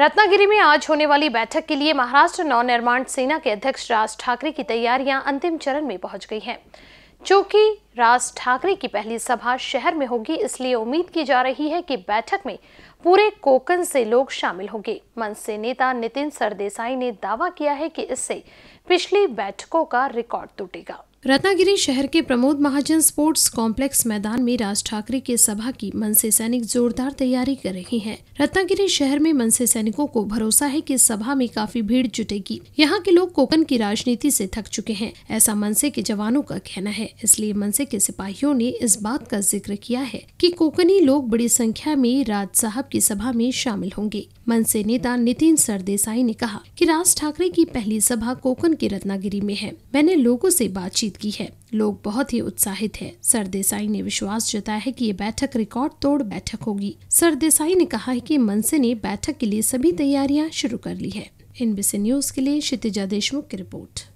रत्नागिरी में आज होने वाली बैठक के लिए महाराष्ट्र नवनिर्माण सेना के अध्यक्ष राज ठाकरे की तैयारियां अंतिम चरण में पहुंच गई हैं चूंकि राज ठाकरे की पहली सभा शहर में होगी इसलिए उम्मीद की जा रही है कि बैठक में पूरे कोकन से लोग शामिल होंगे मन से नेता नितिन सरदेसाई ने दावा किया है कि इससे पिछली बैठकों का रिकॉर्ड टूटेगा रत्नागिरी शहर के प्रमोद महाजन स्पोर्ट्स कॉम्प्लेक्स मैदान में राज ठाकरे के सभा की मनसे सैनिक जोरदार तैयारी कर रहे हैं रत्नागिरी शहर में मनसे सैनिकों को भरोसा है कि सभा में काफी भीड़ जुटेगी यहाँ के लोग कोकन की राजनीति से थक चुके हैं ऐसा मनसे के जवानों का कहना है इसलिए मनसे के सिपाहियों ने इस बात का जिक्र किया है की कि कोकनी लोग बड़ी संख्या में राज साहब की सभा में शामिल होंगे मनसे नेता नितिन सरदेसाई ने कहा की राज ठाकरे की पहली सभा कोकन के रत्नागिरी में है मैंने लोगो ऐसी बातचीत बातचीत की है लोग बहुत ही उत्साहित है सरदेसाई ने विश्वास जताया है कि ये बैठक रिकॉर्ड तोड़ बैठक होगी सरदेसाई ने कहा है कि मनसे ने बैठक के लिए सभी तैयारियां शुरू कर ली है एनबीसी न्यूज के लिए क्षितिजा देशमुख की रिपोर्ट